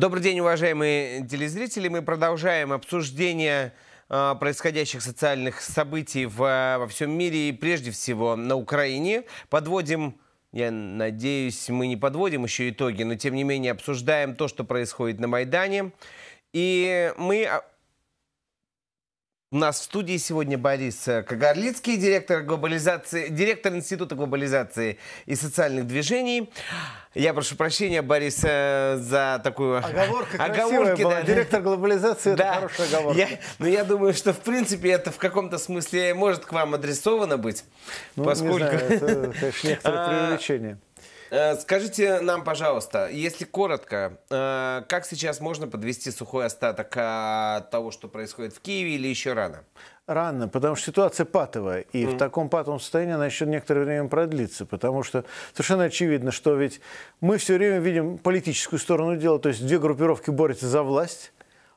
Добрый день, уважаемые телезрители. Мы продолжаем обсуждение а, происходящих социальных событий в, во всем мире и прежде всего на Украине. Подводим, я надеюсь, мы не подводим еще итоги, но тем не менее обсуждаем то, что происходит на Майдане. И мы а, у нас в студии сегодня Борис Кагарлицкий, директор, глобализации, директор Института глобализации и социальных движений. Я прошу прощения, Борис, э, за такую... Оговорка Оговорки, была. Да. Директор глобализации да. – это хорошая оговорка. Я, но ну, я думаю, что, в принципе, это в каком-то смысле может к вам адресовано быть. Ну, поскольку... не знаю, это, конечно, некоторое а, преувеличение. Э, скажите нам, пожалуйста, если коротко, э, как сейчас можно подвести сухой остаток от э, того, что происходит в Киеве или еще рано? Рано, потому что ситуация патовая, и mm. в таком патовом состоянии она еще некоторое время продлится, потому что совершенно очевидно, что ведь мы все время видим политическую сторону дела, то есть две группировки борются за власть,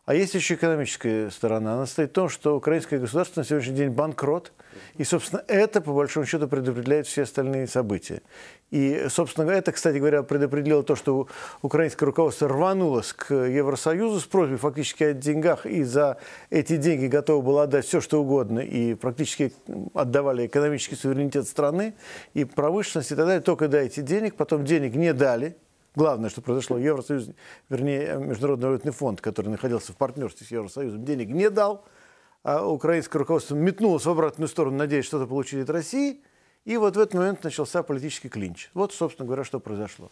а есть еще экономическая сторона. Она стоит в том, что украинское государство на сегодняшний день банкрот. И, собственно, это, по большому счету, предопределяет все остальные события. И, собственно, это, кстати говоря, предопределило то, что украинское руководство рванулось к Евросоюзу с просьбой фактически о деньгах. И за эти деньги готово было отдать все, что угодно. И практически отдавали экономический суверенитет страны и промышленность и так далее. Только дайте денег, потом денег не дали – главное, что произошло. Евросоюз, вернее, Международный валютный фонд, который находился в партнерстве с Евросоюзом, денег не дал. А украинское руководство метнулось в обратную сторону, надеясь что-то получить от России. И вот в этот момент начался политический клинч. Вот, собственно говоря, что произошло.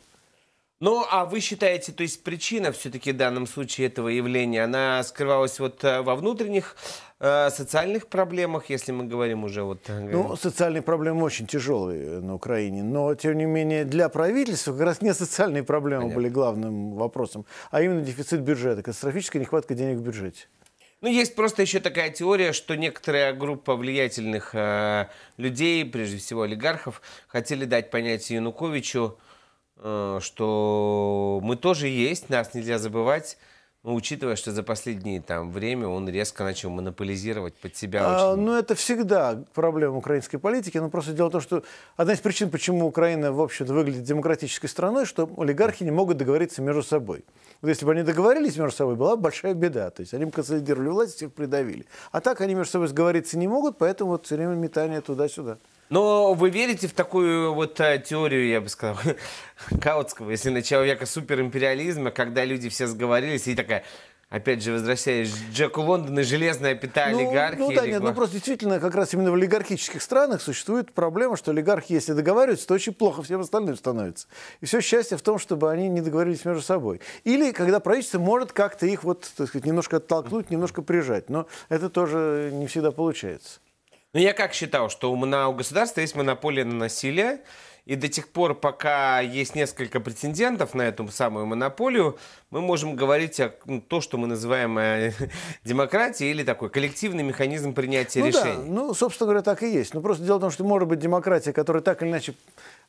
Ну, а вы считаете, то есть причина все-таки в данном случае этого явления, она скрывалась вот э, во внутренних Э, социальных проблемах, если мы говорим уже вот... Э, ну, социальные проблемы очень тяжелые на Украине, но, тем не менее, для правительства как раз не социальные проблемы Понятно. были главным вопросом, а именно дефицит бюджета, катастрофическая нехватка денег в бюджете. Ну, есть просто еще такая теория, что некоторая группа влиятельных э, людей, прежде всего олигархов, хотели дать понять Януковичу, э, что мы тоже есть, нас нельзя забывать, ну, учитывая, что за последнее там, время он резко начал монополизировать под себя. А, очень... Ну, это всегда проблема украинской политики. Но ну, просто дело в том, что одна из причин, почему Украина, в общем-то, выглядит демократической страной, что олигархи не могут договориться между собой. Вот если бы они договорились между собой, была бы большая беда. То есть они бы консолидировали власть, всех придавили. А так они между собой сговориться не могут, поэтому вот все время метание туда-сюда. Но вы верите в такую вот а, теорию, я бы сказал, Каутского, если начало века суперимпериализма, когда люди все сговорились и такая... Опять же, возвращаясь к Джеку Лондону, железная пята ну, олигархии. Ну да, нет, ну просто действительно как раз именно в олигархических странах существует проблема, что олигархи, если договариваются, то очень плохо всем остальным становится. И все счастье в том, чтобы они не договорились между собой. Или когда правительство может как-то их вот, так сказать, немножко оттолкнуть, немножко прижать. Но это тоже не всегда получается. Ну, я как считал, что у, на, у государства есть монополия на насилие, и до тех пор, пока есть несколько претендентов на эту самую монополию, мы можем говорить о ну, том, что мы называем э, демократией или такой коллективный механизм принятия ну решений. Да, ну, собственно говоря, так и есть. Но ну, просто дело в том, что может быть демократия, которая так или иначе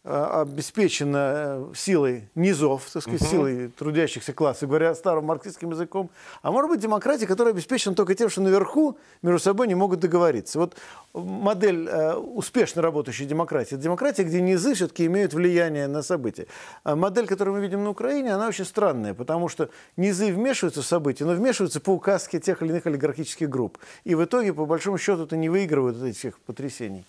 Э, обеспечена э, силой низов, так сказать, угу. силой трудящихся классов, говоря старым марксистским языком, а может быть демократия, которая обеспечена только тем, что наверху между собой не могут договориться. Вот модель э, успешно работающей демократии, это демократия, где низы все-таки имеют влияние на события. А модель, которую мы видим на Украине, она очень странная, потому что низы вмешиваются в события, но вмешиваются по указке тех или иных олигархических групп. И в итоге, по большому счету, это не выигрывают от этих потрясений.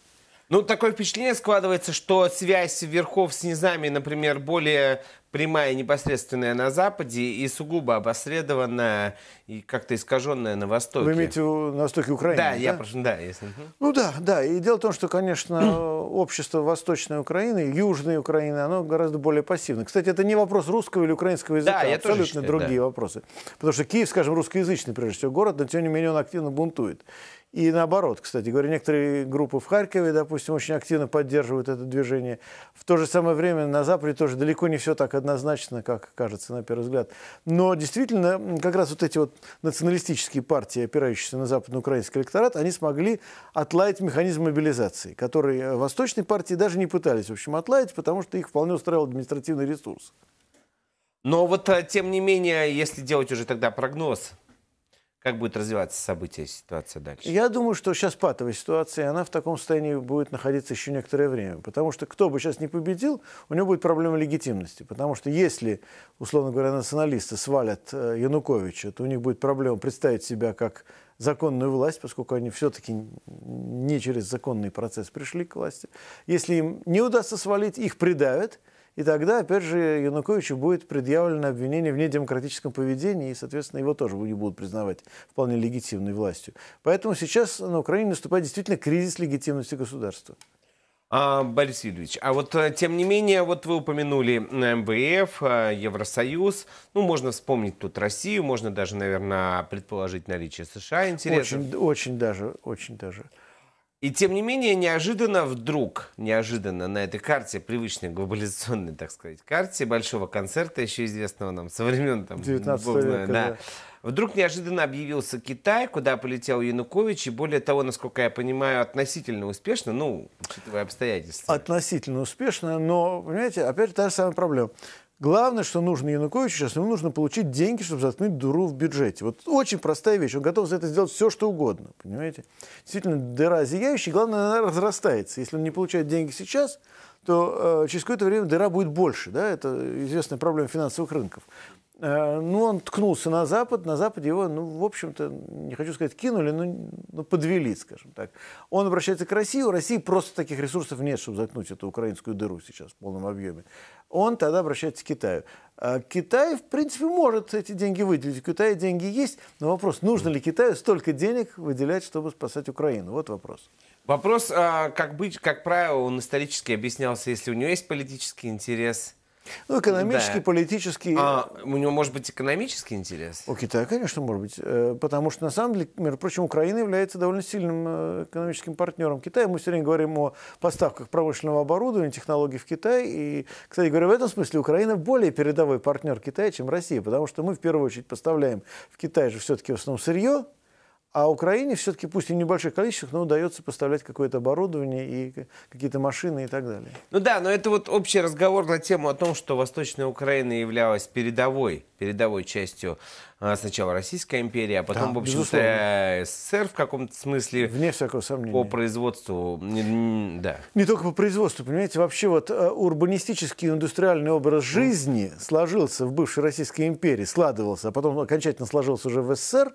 Ну, такое впечатление складывается, что связь верхов с низами, например, более прямая и непосредственная на Западе и сугубо обосредованная и как-то искаженная на Востоке. Вы имеете на Востоке Украины? Да, да? я прошу, да. Если... Ну да, да. И дело в том, что, конечно, общество Восточной Украины, Южной Украины, оно гораздо более пассивно. Кстати, это не вопрос русского или украинского языка, да, я абсолютно считаю, другие да. вопросы. Потому что Киев, скажем, русскоязычный, прежде всего, город, но тем не менее он активно бунтует. И наоборот, кстати говоря, некоторые группы в Харькове, допустим, очень активно поддерживают это движение. В то же самое время на Западе тоже далеко не все так однозначно, как кажется на первый взгляд. Но действительно, как раз вот эти вот националистические партии, опирающиеся на западноукраинский электорат, они смогли отлаять механизм мобилизации, который э, восточные партии даже не пытались, в общем, отлаять, потому что их вполне устраивал административный ресурс. Но вот, э, тем не менее, если делать уже тогда прогноз как будет развиваться событие, ситуация дальше? Я думаю, что сейчас патовая ситуация, и она в таком состоянии будет находиться еще некоторое время. Потому что кто бы сейчас не победил, у него будет проблема легитимности. Потому что если, условно говоря, националисты свалят э, Януковича, то у них будет проблема представить себя как законную власть, поскольку они все-таки не через законный процесс пришли к власти. Если им не удастся свалить, их придавят – и тогда, опять же, Януковичу будет предъявлено обвинение в недемократическом поведении, и, соответственно, его тоже не будут признавать вполне легитимной властью. Поэтому сейчас на Украине наступает действительно кризис легитимности государства. А, Борис Юрьевич, а вот э, тем не менее, вот вы упомянули МВФ, э, Евросоюз, ну, можно вспомнить тут Россию, можно даже, наверное, предположить наличие США, интересно. Очень, очень даже, очень даже. И тем не менее, неожиданно вдруг, неожиданно на этой карте, привычной глобализационной, так сказать, карте большого концерта, еще известного нам со времен там, 19 века, знает, да, да. Вдруг неожиданно объявился Китай, куда полетел Янукович, и более того, насколько я понимаю, относительно успешно, ну, учитывая обстоятельства. Относительно успешно, но, понимаете, опять та же самая проблема. Главное, что нужно Януковичу сейчас, ему нужно получить деньги, чтобы заткнуть дуру в бюджете. Вот очень простая вещь. Он готов за это сделать все, что угодно. Понимаете? Действительно, дыра зияющая, главное, она разрастается. Если он не получает деньги сейчас, то э, через какое-то время дыра будет больше. Да? Это известная проблема финансовых рынков. Э, ну, он ткнулся на Запад, на Западе его, ну, в общем-то, не хочу сказать, кинули, но ну, подвели, скажем так. Он обращается к России, у России просто таких ресурсов нет, чтобы заткнуть эту украинскую дыру сейчас в полном объеме. Он тогда обращается к Китаю. А Китай, в принципе, может эти деньги выделить. У Китая деньги есть, но вопрос, нужно ли Китаю столько денег выделять, чтобы спасать Украину? Вот вопрос. Вопрос, а, как быть, как правило, он исторически объяснялся, если у него есть политический интерес – ну, экономический, да. политический. А у него может быть экономический интерес? У Китая, конечно, может быть. Э, потому что, на самом деле, между прочим, Украина является довольно сильным э, экономическим партнером Китая. Мы все время говорим о поставках промышленного оборудования, технологий в Китай. И, кстати говоря, в этом смысле Украина более передовой партнер Китая, чем Россия. Потому что мы, в первую очередь, поставляем в Китай же все-таки в основном сырье, а Украине все-таки, пусть и в небольших количествах, но удается поставлять какое-то оборудование и какие-то машины и так далее. Ну да, но это вот общий разговор на тему о том, что Восточная Украина являлась передовой, передовой частью сначала Российской империи, а потом, да, в общем-то, СССР в каком-то смысле. Вне всякого сомнения. По производству, да. Не только по производству, понимаете, вообще вот урбанистический индустриальный образ жизни сложился в бывшей Российской империи, складывался, а потом окончательно сложился уже в СССР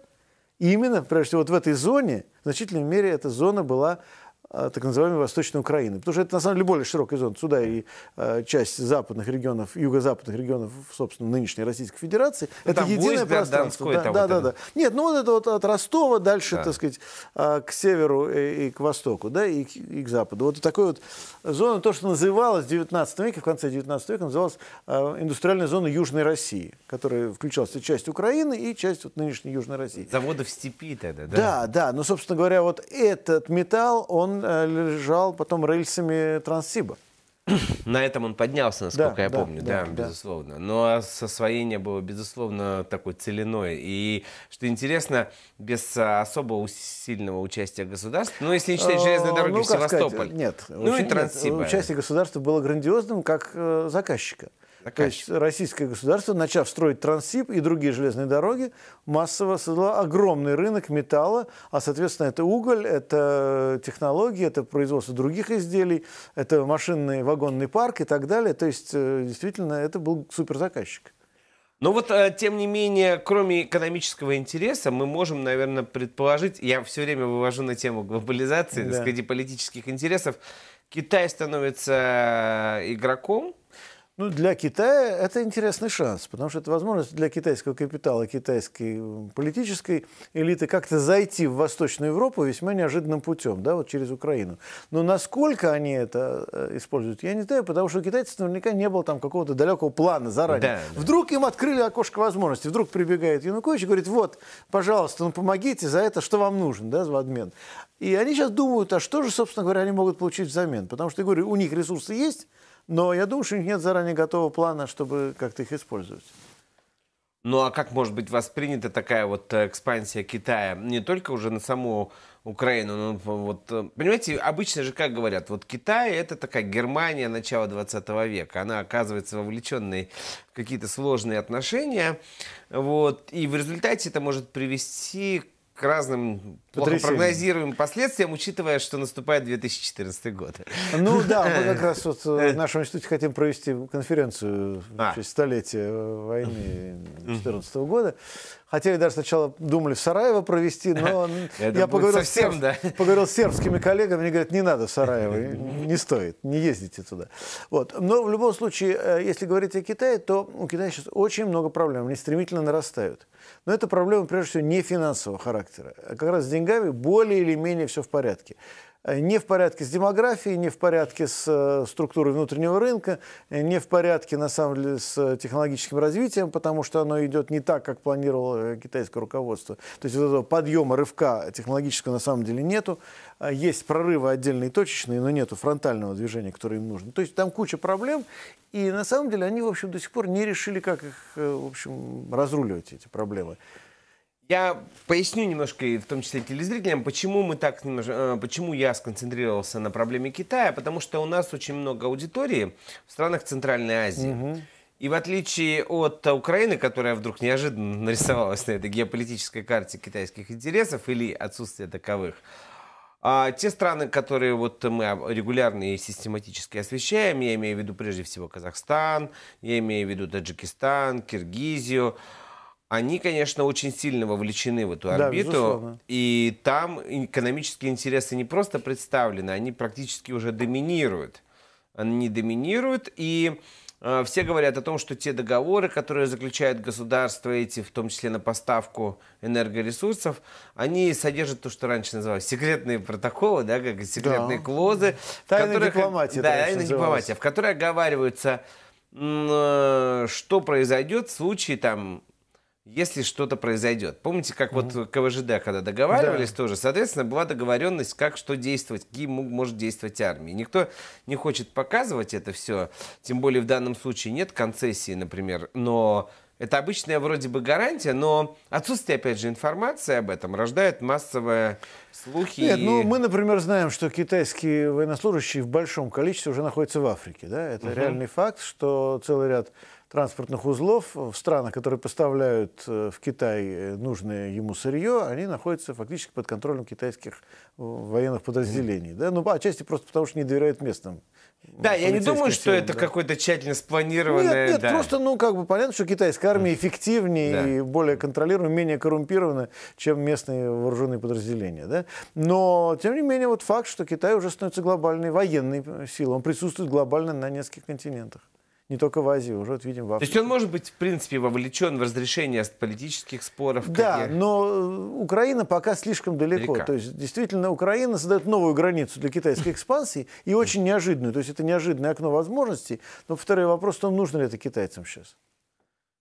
именно, прежде всего, вот в этой зоне, в значительной мере, эта зона была а, так называемой Восточной Украины. Потому что это, на самом деле, более широкий зон. Сюда и э, часть западных регионов, юго-западных регионов, собственно, нынешней Российской Федерации. Ну, это единое Буйск, пространство. Да, да, да, да. Нет, ну вот это вот от Ростова дальше, да. так сказать, а, к северу и, и к востоку, да, и, и к западу. Вот такой вот зона, то, что называлось в 19 веке, в конце 19 века называлась э, индустриальная зона Южной России, которая включалась часть Украины и часть вот нынешней Южной России. Заводы в степи тогда, да? Да, да. Но, собственно говоря, вот этот металл, он Э, лежал потом рельсами Транссиба. На этом он поднялся, насколько да, я да, помню, да, да, безусловно. Но освоение было, безусловно, такой целиной. И, что интересно, без э, особо сильного участия государства, ну, если не считать железной э, дороги ну, в Севастополь. Сказать, нет, ну, и Транссиба. Участие государства было грандиозным, как заказчика. То есть российское государство, начав строить Транссиб и другие железные дороги, массово создало огромный рынок металла, а, соответственно, это уголь, это технологии, это производство других изделий, это машинный вагонный парк и так далее. То есть, э, действительно, это был суперзаказчик. Но ну вот, э, тем не менее, кроме экономического интереса, мы можем, наверное, предположить, я все время вывожу на тему глобализации, да. так политических интересов, Китай становится э, игроком, ну, для Китая это интересный шанс, потому что это возможность для китайского капитала, китайской политической элиты как-то зайти в Восточную Европу весьма неожиданным путем, да, вот через Украину. Но насколько они это э, используют, я не знаю, потому что у китайцев наверняка не было там какого-то далекого плана заранее. Да, вдруг им открыли окошко возможности, вдруг прибегает Янукович и говорит, вот, пожалуйста, ну помогите за это, что вам нужно, да, в обмен. И они сейчас думают, а что же, собственно говоря, они могут получить взамен, потому что, я говорю, у них ресурсы есть, но я думаю, что у них нет заранее готового плана, чтобы как-то их использовать. Ну а как может быть воспринята такая вот э, экспансия Китая не только уже на саму Украину, но э, вот, э, понимаете, обычно же как говорят, вот Китай это такая Германия начала 20 века, она оказывается вовлеченной в какие-то сложные отношения, вот, и в результате это может привести к разным плохо прогнозируемым последствиям, учитывая, что наступает 2014 год. Ну да, мы как раз вот э, в нашем институте хотим провести конференцию в а. честь столетия войны 2014 года. Хотели даже сначала, думали, в Сараево провести, но я поговорил с сербскими коллегами, они говорят, не надо Сараево, не стоит, не ездите туда. Вот. Но в любом случае, э, если говорить о Китае, то у Китая сейчас очень много проблем, они стремительно нарастают. Но это проблемы, прежде всего, не финансового характера. А как раз с деньгами более или менее все в порядке. Э, не в порядке с демографией, не в порядке с э, структурой внутреннего рынка, э, не в порядке, на самом деле, с технологическим развитием, потому что оно идет не так, как планировало китайское руководство. То есть вот этого подъема, рывка технологического на самом деле нету. Есть прорывы отдельные точечные, но нету фронтального движения, которое им нужно. То есть там куча проблем, и на самом деле они, в общем, до сих пор не решили, как их, в общем, разруливать, эти проблемы. Я поясню немножко, в том числе телезрителям, почему мы так э, почему я сконцентрировался на проблеме Китая, потому что у нас очень много аудитории в странах Центральной Азии. Угу. И в отличие от Украины, которая вдруг неожиданно нарисовалась на этой геополитической карте китайских интересов или отсутствия таковых, а те страны, которые вот мы регулярно и систематически освещаем, я имею в виду прежде всего Казахстан, я имею в виду Таджикистан, Киргизию, они, конечно, очень сильно вовлечены в эту орбиту. Да, и там экономические интересы не просто представлены, они практически уже доминируют. Они доминируют, и э, все говорят о том, что те договоры, которые заключают государства, эти, в том числе на поставку энергоресурсов, они содержат то, что раньше называлось секретные протоколы, да, как секретные да. клозы. Тайная которых, дипломатия. Да, тайная дипломатия, в которой оговариваются, э, что произойдет в случае там если что-то произойдет. Помните, как угу. вот КВЖД, когда договаривались да. тоже, соответственно, была договоренность, как что действовать, каким может действовать армия. Никто не хочет показывать это все, тем более в данном случае нет концессии, например, но это обычная вроде бы гарантия, но отсутствие, опять же, информации об этом рождает массовые слухи. Нет, ну, и... ну мы, например, знаем, что китайские военнослужащие в большом количестве уже находятся в Африке. Да? Это угу. реальный факт, что целый ряд транспортных узлов в странах, которые поставляют э, в Китай э, нужное ему сырье, они находятся фактически под контролем китайских э, военных подразделений. Да? Ну, по отчасти просто потому, что не доверяют местным ну, да, я не думаю, что фильм, это да? какой-то тщательно спланированное. Нет, нет да. просто, ну, как бы понятно, что китайская армия эффективнее да. и более контролируемая, менее коррумпирована, чем местные вооруженные подразделения. Да? Но, тем не менее, вот факт, что Китай уже становится глобальной военной силой, он присутствует глобально на нескольких континентах не только в Азии, уже вот видим в Африке. То есть он может быть, в принципе, вовлечен в разрешение политических споров? Да, каких... но э, Украина пока слишком далеко. далеко. То есть действительно Украина создает новую границу для китайской экспансии и очень неожиданную. То есть это неожиданное окно возможностей. Но второй вопрос, то нужно ли это китайцам сейчас?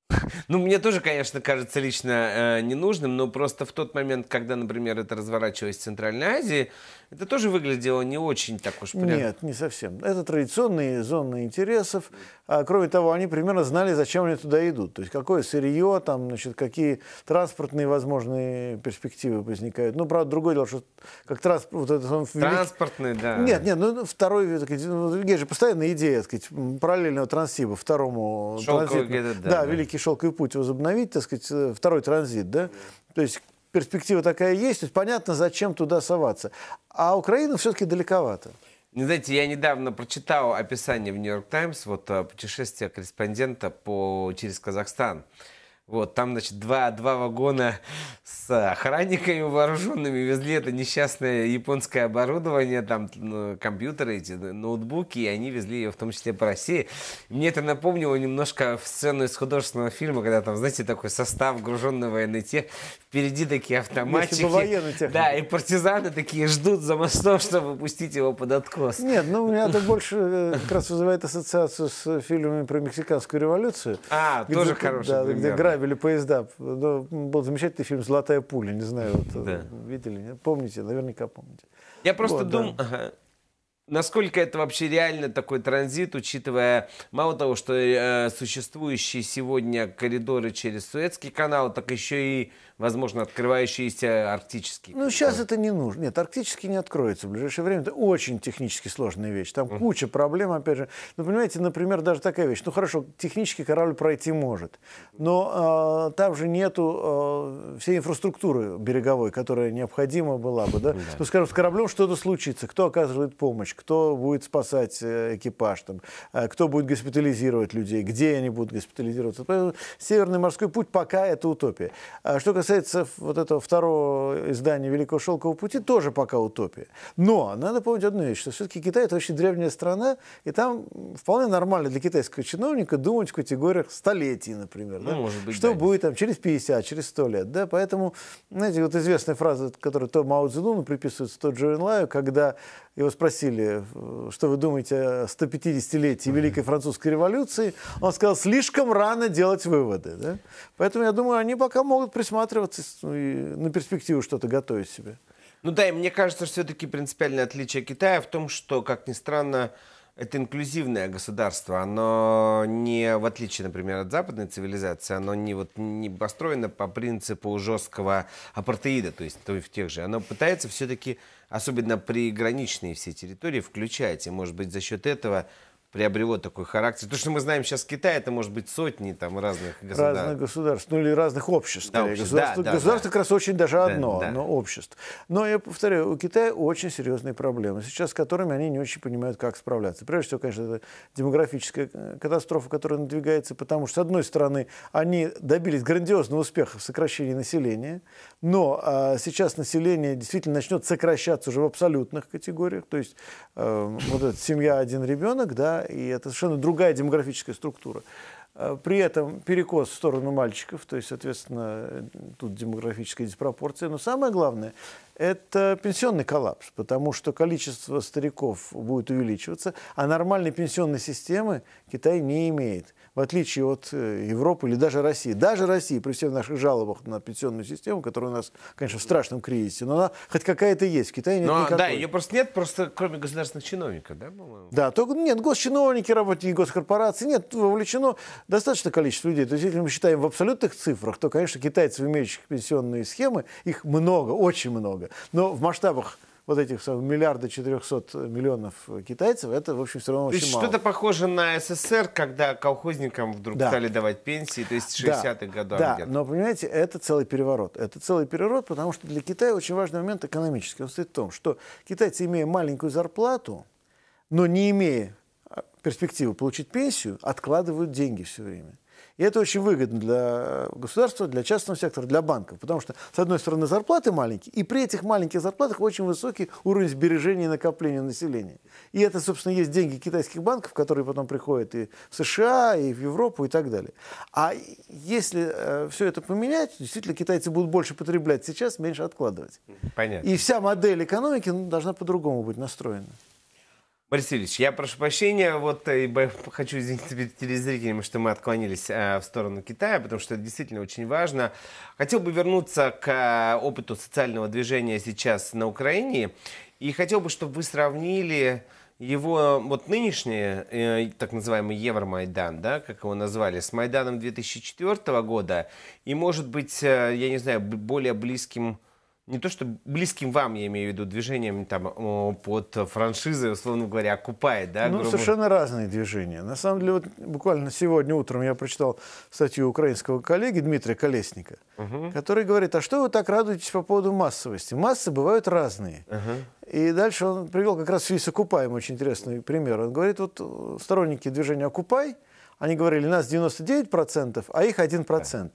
Ну, мне тоже, конечно, кажется лично э, ненужным, но просто в тот момент, когда, например, это разворачивалось в Центральной Азии, это тоже выглядело не очень так уж прям. Нет, не совсем. Это традиционные зоны интересов. А, кроме того, они примерно знали, зачем они туда идут. То есть какое сырье, там, значит, какие транспортные возможные перспективы возникают. Ну, правда, другое дело, что как транспорт... Вот это, он велик... Транспортный, да. Нет, нет, ну, второй... Так, ну, есть же постоянная идея, так сказать, параллельного транссиба второму... Шелковый, транзит, да, да, да, великий шелковый путь возобновить, так сказать, э, второй транзит, да. То есть перспектива такая есть, то есть понятно, зачем туда соваться. А Украина все-таки далековато. Не ну, знаете, я недавно прочитал описание в Нью-Йорк Таймс вот э, путешествия корреспондента по, через Казахстан. Вот, там, значит, два, два вагона с охранниками вооруженными везли это несчастное японское оборудование, там ну, компьютеры эти, ноутбуки, и они везли ее в том числе по России. Мне это напомнило немножко сцену из художественного фильма, когда там, знаете, такой состав груженный военный тех, впереди такие автоматчики. Если да, и партизаны такие ждут за мостом, чтобы пустить его под откос. Нет, ну у меня это больше э, как раз вызывает ассоциацию с фильмами про мексиканскую революцию. А, тоже хороший да, где грабили поезда. Ну, был замечательный фильм «Золотая пуля», не знаю, вот, да. видели, помните, наверняка помните. Я просто вот, думаю... Да. Ага. Насколько это вообще реально такой транзит, учитывая мало того, что э, существующие сегодня коридоры через Суэцкий канал, так еще и возможно, открывающиеся арктические? Ну, сейчас это не нужно. Нет, арктические не откроется в ближайшее время. Это очень технически сложная вещь. Там mm-hmm. куча проблем, опять же. Ну, понимаете, например, даже такая вещь. Ну, хорошо, технически корабль пройти может. Но э, там же нету э, всей инфраструктуры береговой, которая необходима была бы. Да? Ну, скажем, с кораблем что-то случится. Кто оказывает помощь? Кто будет спасать э, экипаж? Там, а, кто будет госпитализировать людей? Где они будут госпитализироваться? Северный морской путь пока это утопия. Что касается касается вот этого второго издания Великого Шелкового пути, тоже пока утопия. Но надо помнить одну вещь, что все-таки Китай – это очень древняя страна, и там вполне нормально для китайского чиновника думать в категориях столетий, например. Ну, да? может быть, что да, будет там через 50, через 100 лет. Да? Поэтому, знаете, вот известная фраза, которую то Мао Цзэдуну приписывается, то Джо Инлаю, когда его спросили, э, что вы думаете о 150-летии Великой Французской революции, он сказал, слишком рано делать выводы. Да? Поэтому, я думаю, они пока могут присматривать пересматриваться ну, и на перспективу что-то готовить себе. Ну да, и мне кажется, что все-таки принципиальное отличие Китая в том, что, как ни странно, это инклюзивное государство. Оно не, в отличие, например, от западной цивилизации, оно не, вот, не построено по принципу жесткого апартеида, то есть то в тех же. Оно пытается все-таки, особенно приграничные все территории, включать. И, может быть, за счет этого приобрело такой характер. То, что мы знаем сейчас Китай, это может быть сотни там разных государств. Разных государств, ну или разных обществ. Да, обществ. Государство, да, да, государство да. как раз очень даже одно, да, да. но обществ. Но я повторяю, у Китая очень серьезные проблемы, сейчас с которыми они не очень понимают, как справляться. Прежде всего, конечно, это демографическая э, катастрофа, которая надвигается, потому что, с одной стороны, они добились грандиозного успеха в сокращении населения, но а, сейчас население действительно начнет сокращаться уже в абсолютных категориях, то есть э, вот эта семья один ребенок, да, и это совершенно другая демографическая структура. Э, при этом перекос в сторону мальчиков, то есть, соответственно, тут демографическая диспропорция. Но самое главное, это пенсионный коллапс, потому что количество стариков будет увеличиваться, а нормальной пенсионной системы Китай не имеет, в отличие от э, Европы или даже России. Даже России, при всех наших жалобах на пенсионную систему, которая у нас, конечно, в страшном кризисе, но она хоть какая-то есть, в Китае нет но, ну, а, никакой. Да, ее просто нет, просто кроме государственных чиновников, да, по-моему? Да, только нет, госчиновники, работники госкорпорации, нет, вовлечено достаточно количество людей. То есть, если мы считаем в абсолютных цифрах, то, конечно, китайцев, имеющих пенсионные схемы, их много, очень много много. Но в масштабах вот этих миллиарда четырехсот миллионов китайцев, это, в общем, все равно то очень мало. что-то похоже на СССР, когда колхозникам вдруг да. стали давать пенсии, то есть 60-х да. годов. Да, но, понимаете, это целый переворот. Это целый переворот, потому что для Китая очень важный момент экономический. Он стоит в том, что китайцы, имея маленькую зарплату, но не имея а, перспективы получить пенсию, откладывают деньги все время. И это очень выгодно для государства, для частного сектора, для банков. Потому что, с одной стороны, зарплаты маленькие, и при этих маленьких зарплатах очень высокий уровень сбережения и накопления населения. И это, собственно, есть деньги китайских банков, которые потом приходят и в США, и в Европу, и так далее. А если э, все это поменять, действительно, китайцы будут больше потреблять сейчас, меньше откладывать. Понятно. И вся модель экономики ну, должна по-другому быть настроена. Борис Ильич, я прошу прощения, вот э, ибо хочу извиниться перед телезрителями, что мы отклонились э, в сторону Китая, потому что это действительно очень важно. Хотел бы вернуться к э, опыту социального движения сейчас на Украине и хотел бы, чтобы вы сравнили его вот нынешний э, так называемый Евромайдан, да, как его назвали, с Майданом 2004 года и, может быть, э, я не знаю, более близким не то что близким вам, я имею в виду, движением там, под франшизой, условно говоря, окупает, да? Ну, грубо... совершенно разные движения. На самом деле, вот буквально сегодня утром я прочитал статью украинского коллеги Дмитрия Колесника, угу. который говорит, а что вы так радуетесь по поводу массовости? Массы бывают разные. Угу. И дальше он привел как раз в связи с «Окупаем» очень интересный пример. Он говорит, вот э, сторонники движения «Окупай», они говорили, нас 99%, а их 1%. Да.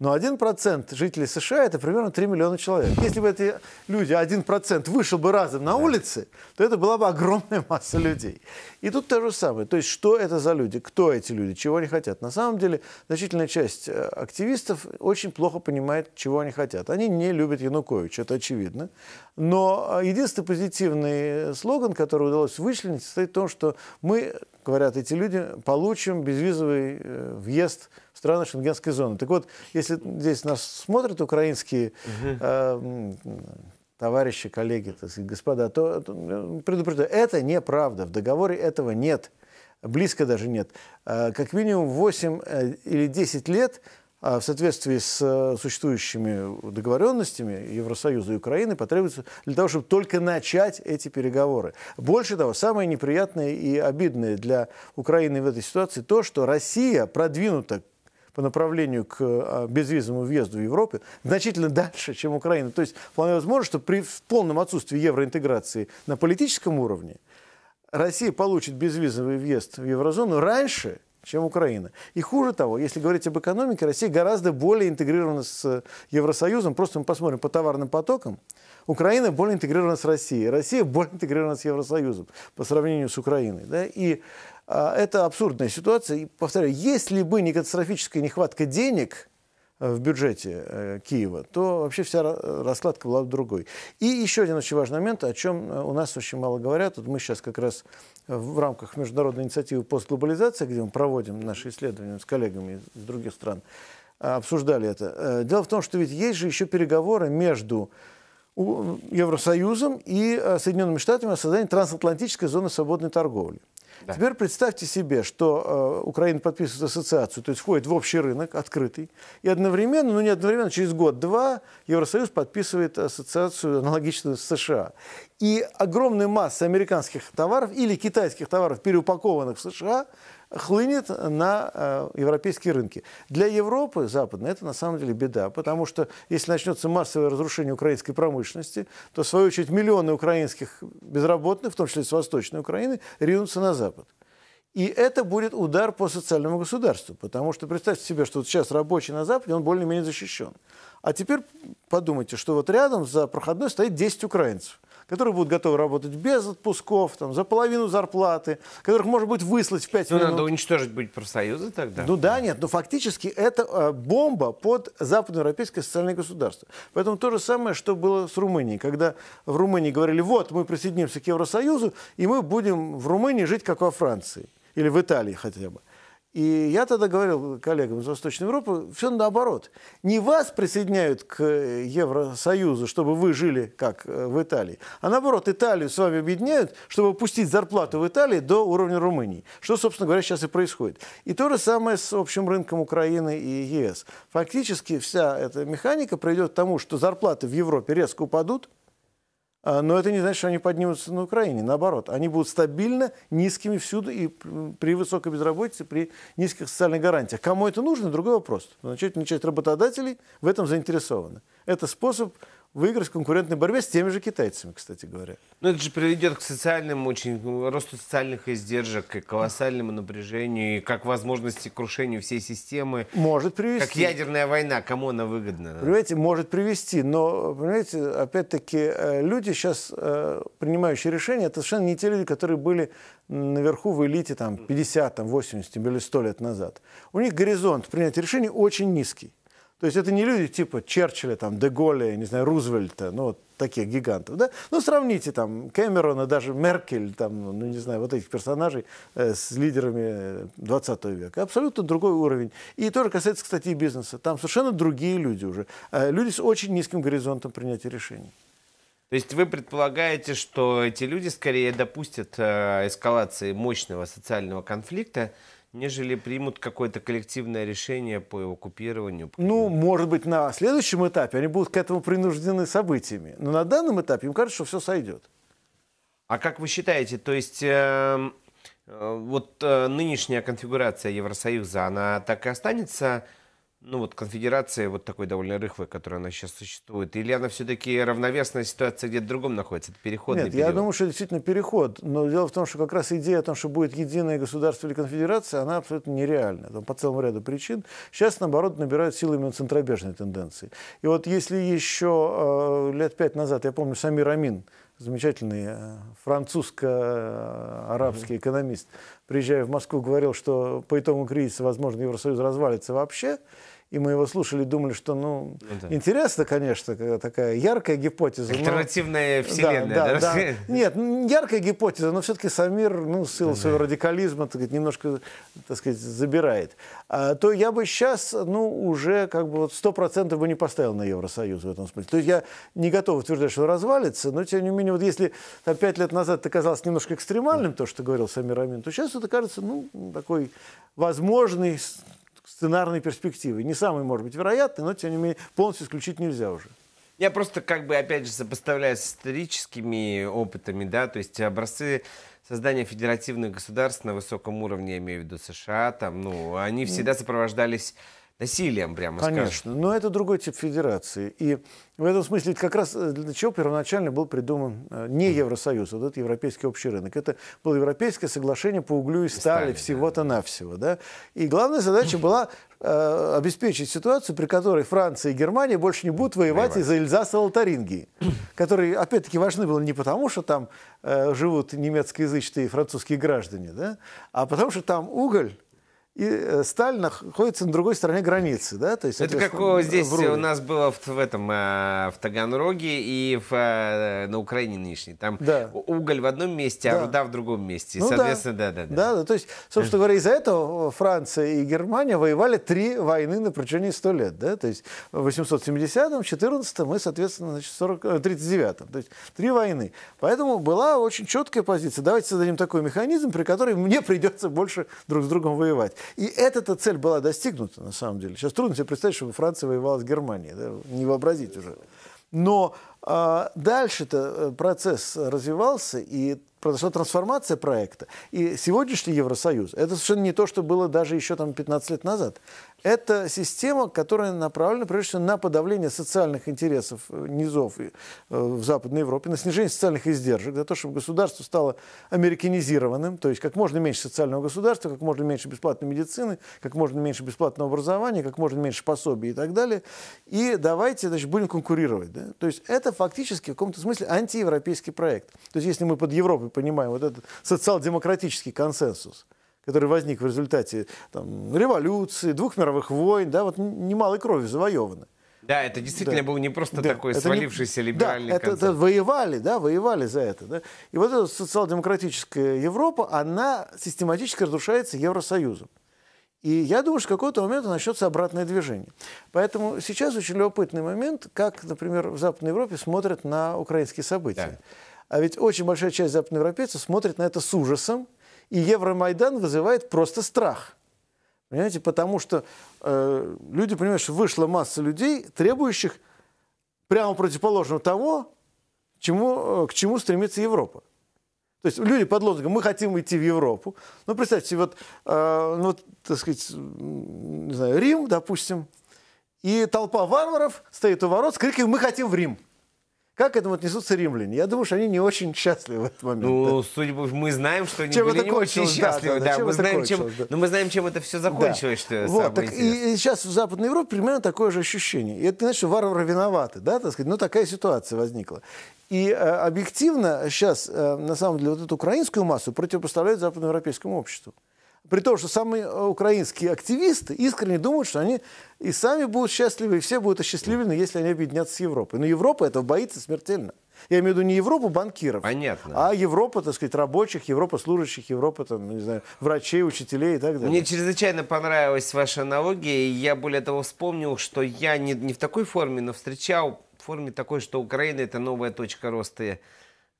Но 1% жителей США это примерно 3 миллиона человек. Если бы эти люди 1% вышел бы разом на улицы, то это была бы огромная масса людей. И тут то же самое. То есть, что это за люди, кто эти люди, чего они хотят. На самом деле, значительная часть э, активистов очень плохо понимает, чего они хотят. Они не любят Януковича, это очевидно. Но э, единственный позитивный э, слоган, который удалось вычленить, состоит в том, что мы, говорят эти люди, получим безвизовый въезд страны шенгенской зоны. Так вот, если здесь нас смотрят украинские эм, товарищи, коллеги, господа, то, то ну, предупреждаю, это неправда. В договоре этого нет. Близко даже нет. Э, как минимум 8 э, или 10 лет э, в соответствии с существующими договоренностями Евросоюза и Украины потребуется для того, чтобы только начать эти переговоры. Больше того, самое неприятное и обидное для Украины в этой ситуации то, что Россия продвинута по направлению к а, безвизовому въезду в Европе значительно дальше, чем Украина. То есть вполне возможно, что при полном отсутствии евроинтеграции на политическом уровне Россия получит безвизовый въезд в еврозону раньше, чем Украина. И хуже того, если говорить об экономике, Россия гораздо более интегрирована с Евросоюзом. Просто мы посмотрим по товарным потокам. Украина более интегрирована с Россией, Россия более интегрирована с Евросоюзом по сравнению с Украиной. Да? И а, это абсурдная ситуация. И, повторяю, если бы не катастрофическая нехватка денег э, в бюджете э, Киева, то вообще вся раскладка была бы другой. И еще один очень важный момент, о чем э, у нас очень мало говорят. Вот мы сейчас как раз в рамках международной инициативы «Постглобализация», где мы проводим наши исследования с коллегами из других стран, обсуждали это. Дело в том, что ведь есть же еще переговоры между Евросоюзом и Соединенными Штатами о создании трансатлантической зоны свободной торговли. Да. Теперь представьте себе, что э, Украина подписывает ассоциацию, то есть входит в общий рынок, открытый, и одновременно, ну не одновременно, через год-два Евросоюз подписывает ассоциацию аналогичную США. И огромная масса американских товаров или китайских товаров, переупакованных в США, хлынет на э, европейские рынки. Для Европы западной это на самом деле беда, потому что если начнется массовое разрушение украинской промышленности, то в свою очередь миллионы украинских безработных, в том числе с Восточной Украины, ринутся на Запад. И это будет удар по социальному государству, потому что представьте себе, что вот сейчас рабочий на Западе, он более-менее защищен. А теперь подумайте, что вот рядом за проходной стоит 10 украинцев – которые будут готовы работать без отпусков, там, за половину зарплаты, которых может быть выслать в 5 ну, минут. надо уничтожить будет профсоюзы тогда. Ну да, нет, но фактически это э, бомба под западноевропейское социальное государство. Поэтому то же самое, что было с Румынией, когда в Румынии говорили, вот, мы присоединимся к Евросоюзу, и мы будем в Румынии жить, как во Франции или в Италии хотя бы. И я тогда говорил коллегам из Восточной Европы, все наоборот. Не вас присоединяют к э, Евросоюзу, чтобы вы жили как э, в Италии, а наоборот, Италию с вами объединяют, чтобы пустить зарплату в Италии до уровня Румынии. Что, собственно говоря, сейчас и происходит. И то же самое с общим рынком Украины и ЕС. Фактически вся эта механика приведет к тому, что зарплаты в Европе резко упадут, а, но это не значит, что они поднимутся на Украине. Наоборот, они будут стабильно низкими всюду и при высокой безработице, при низких социальных гарантиях. Кому это нужно, другой вопрос. Значительная часть работодателей в этом заинтересованы. Это способ выиграть в конкурентной борьбе с теми же китайцами, кстати говоря. Ну, это же приведет к социальным очень, росту социальных издержек, к колоссальному напряжению, и как возможности крушению всей системы. Может привести. Как ядерная война, кому она выгодна? Понимаете, может привести, но, понимаете, опять-таки, э, люди сейчас, э, принимающие решения, это совершенно не те люди, которые были наверху в элите там 50, там, 80 или 100 лет назад. У них горизонт принятия решений очень низкий. То есть это не люди типа Черчилля, там, Деголя, не знаю, Рузвельта, ну, вот таких гигантов, да? Ну, сравните там Кэмерона, даже Меркель, там, ну, не знаю, вот этих персонажей э, с лидерами 20 э, века. Абсолютно другой уровень. И тоже касается, кстати, и бизнеса. Там совершенно другие люди уже. Э, люди с очень низким горизонтом принятия решений. То есть вы предполагаете, что эти люди скорее допустят э, эскалации мощного социального конфликта, нежели примут какое-то коллективное решение по оккупированию Ну, может быть, на следующем этапе они будут к этому принуждены событиями. Но на данном этапе им кажется, что все сойдет. А как вы считаете, то есть... Эм, э, вот э, нынешняя конфигурация Евросоюза, она так и останется ну вот конфедерация вот такой довольно рыхлой, которая она сейчас существует? Или она все-таки равновесная ситуация где-то другом находится? Это переходный Нет, период. я думаю, что действительно переход. Но дело в том, что как раз идея о том, что будет единое государство или конфедерация, она абсолютно нереальна. Там по целому ряду причин. Сейчас, наоборот, набирают силы именно центробежные тенденции. И вот если еще э, лет пять назад, я помню, Самир Амин, замечательный э, французско-арабский экономист, приезжая в Москву, говорил, что по итогам кризиса, возможно, Евросоюз развалится вообще – и мы его слушали, думали, что, ну, ну да. интересно, конечно, такая яркая гипотеза. Альтернативная но... вселенная. Да, да, да. да. Нет, ну, яркая гипотеза, но все-таки Самир, ну, силу да, своего да. радикализма, так сказать, немножко, так сказать, забирает. А, то я бы сейчас, ну, уже как бы вот 100% бы не поставил на Евросоюз в этом смысле. То есть я не готов утверждать, что он развалится, но, тем не менее, вот если там 5 лет назад это казалось немножко экстремальным, то, что говорил Самир Амин, то сейчас это кажется, ну, такой возможный сценарной перспективы. Не самый, может быть, вероятный, но, тем не менее, полностью исключить нельзя уже. Я просто как бы, опять же, сопоставляю с историческими опытами, да, то есть образцы создания федеративных государств на высоком уровне, я имею в виду США, там, ну, они всегда сопровождались насилием, прямо Конечно, скажем. но это другой тип федерации. И в этом смысле как раз для чего первоначально был придуман э, не Евросоюз, а вот этот европейский общий рынок. Это было европейское соглашение по углю и, стали, стали всего-то да. навсего. Да? И главная задача была э, обеспечить ситуацию, при которой Франция и Германия больше не будут воевать из-за Эльзаса и Лотарингии, которые, опять-таки, важны были не потому, что там э, живут немецкоязычные и французские граждане, да? а потому что там уголь и э, Сталин находится на другой стороне границы. Да? То есть, это как здесь в у нас было в, в этом, э, в Таганроге и в, э, на Украине нынешней. Там да. уголь в одном месте, а да. а руда в другом месте. Ну, соответственно, да. Да, да, да. да, да. То есть, собственно говоря, из-за этого Франция и Германия воевали три войны на протяжении 100 лет. Да? То есть в 870-м, 14-м и, соответственно, значит, 40, 39-м. То есть три войны. Поэтому была очень четкая позиция. Давайте создадим такой механизм, при котором мне придется больше друг с другом воевать. И эта цель была достигнута, на самом деле. Сейчас трудно себе представить, чтобы Франция воевала с Германией. Да? Не вообразить уже. Но а, дальше-то э, процесс развивался, и произошла трансформация проекта. И сегодняшний Евросоюз – это совершенно не то, что было даже еще там 15 лет назад. Это система, которая направлена, прежде всего, на подавление социальных интересов э, низов э, в Западной Европе, на снижение социальных издержек, за то, чтобы государство стало американизированным, то есть как можно меньше социального государства, как можно меньше бесплатной медицины, как можно меньше бесплатного образования, как можно меньше пособий и так далее. И давайте, значит, будем конкурировать. Да? То есть это фактически в каком-то смысле антиевропейский проект. То есть если мы под Европой понимаем вот этот социал-демократический консенсус – который возник в результате там, революции, двух мировых войн, да, вот немалой крови завоеваны. Да, это действительно да. был не просто да. такой это свалившийся не... либеральный да, это, это воевали, да, воевали за это. Да. И вот эта социал-демократическая Европа, она систематически разрушается Евросоюзом. И я думаю, что в какой-то момент начнется обратное движение. Поэтому сейчас очень любопытный момент, как, например, в Западной Европе смотрят на украинские события. Да. А ведь очень большая часть западноевропейцев смотрит на это с ужасом, и Евромайдан вызывает просто страх. Понимаете, потому что э, люди понимают, вышла масса людей, требующих прямо противоположного того, чему, э, к чему стремится Европа. То есть люди под лозунгом «мы хотим идти в Европу». Ну, представьте, вот, э, ну, так сказать, не знаю, Рим, допустим, и толпа варваров стоит у ворот с криками «мы хотим в Рим». Как к этому отнесутся римляне? Я думаю, что они не очень счастливы в этот момент. Ну, да. судя по мы знаем, что они чем были не очень счастливы. Да, да, да. Чем мы, знаем, чем, да. Но ну, мы знаем, чем это все закончилось. Да. Что вот, так и, и сейчас в Западной Европе примерно такое же ощущение. И это не значит, что варвары виноваты, да, так сказать. Но ну, такая ситуация возникла. И э, объективно сейчас, э, на самом деле, вот эту украинскую массу противопоставляют западноевропейскому обществу. При том, что самые э, украинские активисты искренне думают, что они и сами будут счастливы, и все будут осчастливлены, если они объединятся с Европой. Но Европа этого боится смертельно. Я имею в виду не Европу банкиров, Понятно. а Европа, так сказать, рабочих, Европа служащих, Европа, там, не знаю, врачей, учителей и так далее. Мне чрезвычайно понравилась ваша аналогия, и я более того вспомнил, что я не, не в такой форме, но встречал в форме такой, что Украина это новая точка роста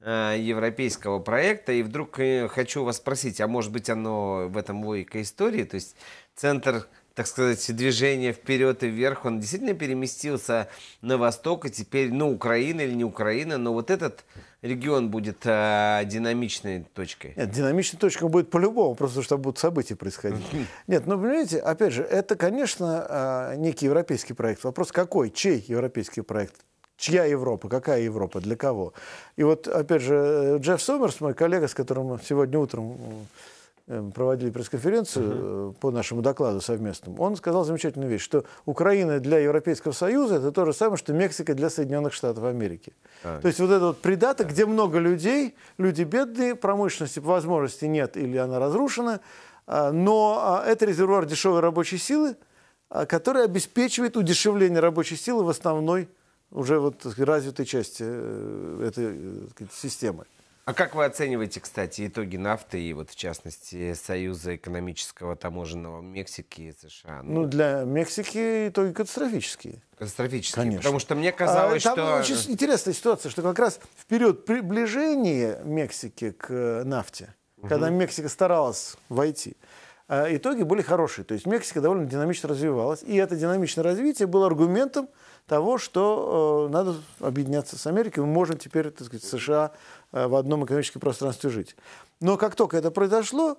Э, европейского проекта. И вдруг э, хочу вас спросить, а может быть оно в этом логика истории? То есть центр так сказать, движения вперед и вверх, он действительно переместился на восток, и теперь, ну, Украина или не Украина, но вот этот регион будет э, динамичной точкой. Нет, динамичной точкой будет по-любому, просто что будут события происходить. Нет, ну, понимаете, опять же, это, конечно, э, некий европейский проект. Вопрос какой, чей европейский проект? Чья Европа? Какая Европа? Для кого? И вот, опять же, э, Джефф Сомерс, мой коллега, с которым мы сегодня утром э, э, проводили пресс-конференцию Uh -huh. по нашему докладу совместному, он сказал замечательную вещь, что Украина для Европейского Союза это то же самое, что Мексика для Соединенных Штатов Америки. uh -huh. то есть вот этот вот придаток, uh -huh. где много людей, люди бедные, промышленности по возможности нет или она разрушена, а, но а, это резервуар дешевой рабочей силы, а, который обеспечивает удешевление рабочей силы в основной уже вот развитой части э, этой э, сказать, системы. А как вы оцениваете, кстати, итоги нафты и вот в частности Союза экономического таможенного Мексики и США? Ну, ну для Мексики итоги катастрофические. Катастрофические, Конечно. потому что мне казалось, а, там что... очень интересная ситуация, что как раз в период приближения Мексики к э, нафте, угу. когда Мексика старалась войти, итоги были хорошие. То есть Мексика довольно динамично развивалась, и это динамичное развитие было аргументом того, что э, надо объединяться с Америкой, мы можем теперь, так сказать, США э, в одном экономическом пространстве жить. Но как только это произошло,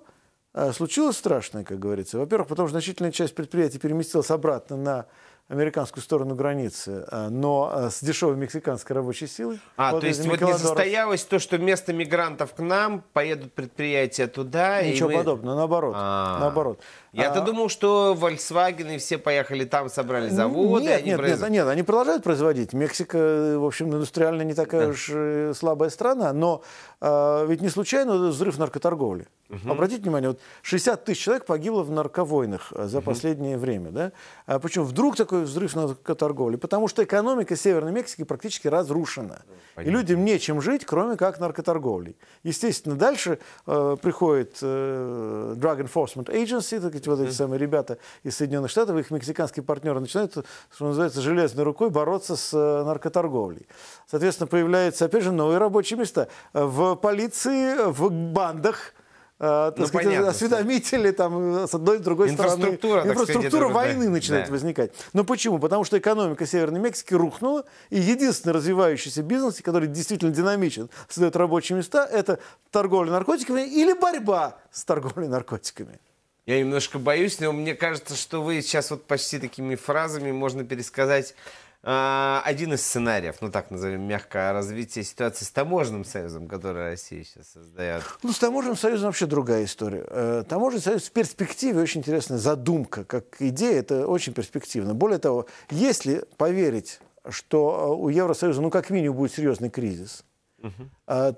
э, случилось страшное, как говорится. Во-первых, потому что значительная часть предприятий переместилась обратно на американскую сторону границы, э, но э, с дешевой мексиканской рабочей силой. А, вот то есть вот не состоялось то, что вместо мигрантов к нам поедут предприятия туда? Ничего и мы... подобного, наоборот. А-а-а. наоборот. Я-то а... думал, что Volkswagen и все поехали там, собрали заводы. Нет, нет, произ... нет, нет, они продолжают производить. Мексика, э, в общем, индустриально не такая уж слабая страна, но а, ведь не случайно взрыв наркоторговли. Угу. Обратите внимание, вот 60 тысяч человек погибло в нарковойнах э, за угу. последнее время. Да? А почему вдруг такой взрыв наркоторговли? Потому что экономика Северной Мексики практически разрушена. Понятно. И людям нечем жить, кроме как наркоторговлей. Естественно, дальше э, приходит э, Drug Enforcement Agency, так сказать, вот эти самые ребята из Соединенных Штатов, их мексиканские партнеры начинают, что называется, железной рукой бороться с э, наркоторговлей. Соответственно, появляются, опять же, новые рабочие места. Э, в полиции в бандах, э, ну, сказать, понятно, осведомители там э, с одной и другой инфраструктура, стороны. Инфраструктура сказать, войны да. начинает да. возникать. Но почему? Потому что экономика Северной Мексики рухнула, и единственный развивающийся бизнес, который действительно динамичен, создает рабочие места, это торговля наркотиками или борьба с торговлей наркотиками. Я немножко боюсь, но мне кажется, что вы сейчас вот почти такими фразами можно пересказать а, один из сценариев, ну так назовем мягкое развитие ситуации с таможенным союзом, который Россия сейчас создает. Ну, с таможенным союзом вообще другая история. Э, таможенный союз в перспективе очень интересная задумка, как идея, это очень перспективно. Более того, если поверить, что э, у Евросоюза, ну, как минимум, будет серьезный кризис, угу.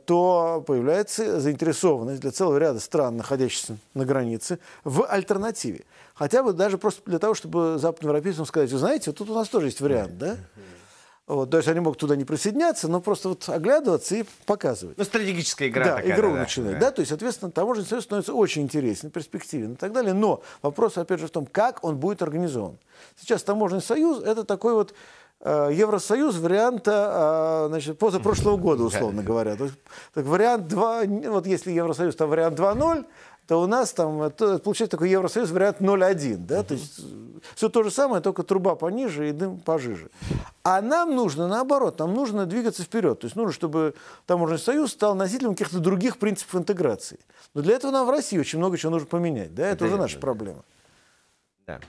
то появляется заинтересованность для целого ряда стран, находящихся на границе, в альтернативе. Хотя бы даже просто для того, чтобы западноевропейцам сказать, вы знаете, вот тут у нас тоже есть вариант, да? Вот, то есть они могут туда не присоединяться, но просто вот оглядываться и показывать. Ну, стратегическая игра. Да, такая, игру да, начинает. Да. да, то есть, соответственно, таможенный союз становится очень интересен, перспективен и так далее. Но вопрос, опять же, в том, как он будет организован. Сейчас таможенный союз – это такой вот э, Евросоюз варианта э, значит, позапрошлого года, условно говоря. То есть, так, вариант 2, вот если Евросоюз, то вариант 2.0, то у нас там э, получается такой Евросоюз вариант 0,1. Да? Угу. То есть э, все то же самое, только труба пониже и дым пожиже. А нам нужно наоборот, нам нужно двигаться вперед. То есть нужно, чтобы таможенный союз стал носителем каких-то других принципов интеграции. Но для этого нам в России очень много чего нужно поменять. Да? Это да, уже наша да, проблема. Да.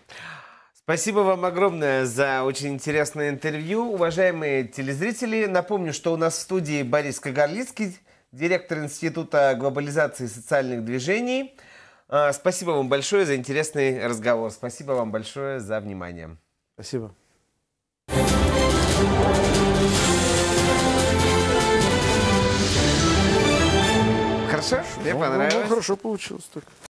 Спасибо вам огромное за очень интересное интервью. Уважаемые телезрители, напомню, что у нас в студии Борис Кагарлицкий, директор Института глобализации и социальных движений. А, спасибо вам большое за интересный разговор. Спасибо вам большое за внимание. Спасибо. Хорошо? Мне ну, ну понравилось. Ну, хорошо получилось так.